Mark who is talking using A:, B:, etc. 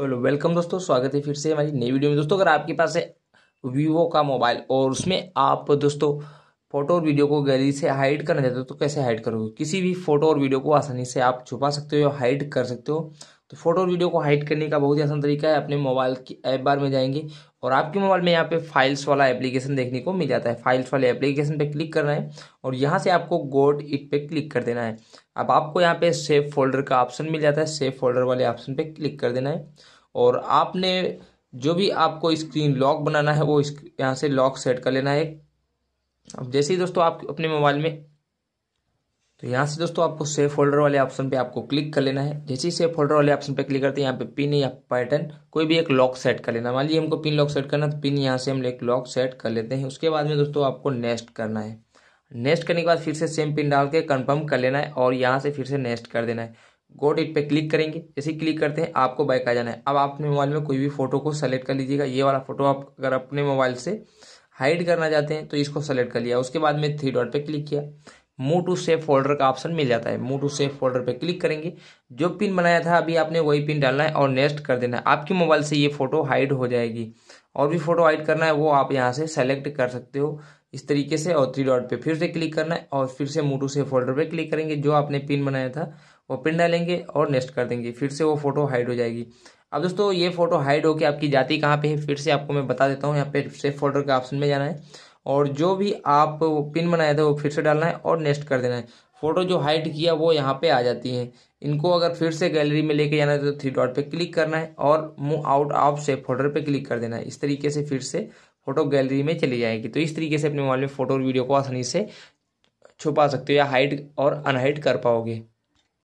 A: hello welcome दोस्तों स्वागत है फिर से हमारी नई वीडियो में दोस्तों अगर आपके पास है वीवो का मोबाइल और उसमें आप दोस्तों फोटो और वीडियो को गैलरी से हाइड करना चाहते हो तो कैसे हाइड करोगे किसी भी फोटो और वीडियो को आसानी से आप छुपा सकते हो या हाइड कर सकते हो तो फोटो और वीडियो को हाइड करने का बहुत ही आसान तरीका है अपने मोबाइल की ऐप बार में जाएंगे और आपके मोबाइल में यहाँ पे फाइल्स वाला एप्लीकेशन देखने को मिल जाता है फाइल्स वाले एप्लीकेशन पे क्लिक करना है और यहाँ से आपको गोड इट पे क्लिक कर देना है अब आपको यहाँ पे सेव फोल्डर का ऑप्शन मिल जाता है सेव फोल्डर वाले ऑप्शन पे क्लिक कर देना है और आपने जो भी आपको स्क्रीन लॉक बनाना है वो यहाँ से लॉक सेट कर लेना है अब जैसे ही दोस्तों आप अपने मोबाइल में तो यहाँ से दोस्तों आपको सेव फोल्डर वाले ऑप्शन पे आपको क्लिक कर लेना है जैसे ही सेव फोल्डर वाले ऑप्शन पे क्लिक करते हैं यहाँ पे पिन या पैटर्न कोई भी एक लॉक सेट कर लेना मान लीजिए हमको पिन लॉक सेट करना तो पिन यहाँ से हम एक लॉक सेट कर लेते हैं उसके बाद में दोस्तों आपको नेक्स्ट करना है नेक्स्ट करने के बाद फिर से सेम पिन डाल के कन्फर्म कर लेना है और यहाँ से फिर से नेक्स्ट कर देना है गोट इट पर क्लिक करेंगे जैसे ही क्लिक करते हैं आपको बाइक आ जाना है अब अपने मोबाइल में कोई भी फोटो को सेलेक्ट कर लीजिएगा ये वाला फोटो आप अगर अपने मोबाइल से हाइड करना चाहते हैं तो इसको सेलेक्ट कर लिया उसके बाद में थ्री डॉट पे क्लिक किया मू टू सेफ फोल्डर का ऑप्शन मिल जाता है मू टू सेफ फोल्डर पे क्लिक करेंगे जो पिन बनाया था अभी आपने वही पिन डालना है और नेक्स्ट कर देना है आपके मोबाइल से ये फोटो हाइड हो जाएगी और भी फोटो हाइड करना है वो आप यहाँ से सेलेक्ट कर सकते हो इस तरीके से और थ्री डॉट पे फिर से क्लिक करना है और फिर से मू टू सेफ फोल्डर पर क्लिक करेंगे जो आपने पिन बनाया था वो पिन डालेंगे और नेक्स्ट कर देंगे फिर से वो फोटो हाइड हो जाएगी अब दोस्तों ये फोटो हाइड होकर आपकी जाति कहाँ पे है फिर से आपको मैं बता देता हूँ यहाँ पे सेफ फोल्डर के ऑप्शन में जाना है और जो भी आप पिन बनाया था वो फिर से डालना है और नेक्स्ट कर देना है फ़ोटो जो हाइड किया वो यहाँ पे आ जाती है इनको अगर फिर से गैलरी में लेके जाना है तो थ्री डॉट पे क्लिक करना है और move out of safe folder पे क्लिक कर देना है इस तरीके से फिर से फोटो गैलरी में चली जाएगी तो इस तरीके से अपने मोबाइल में फोटो और वीडियो को आसानी से छुपा सकते हो या हाइड और अनहाइड कर पाओगे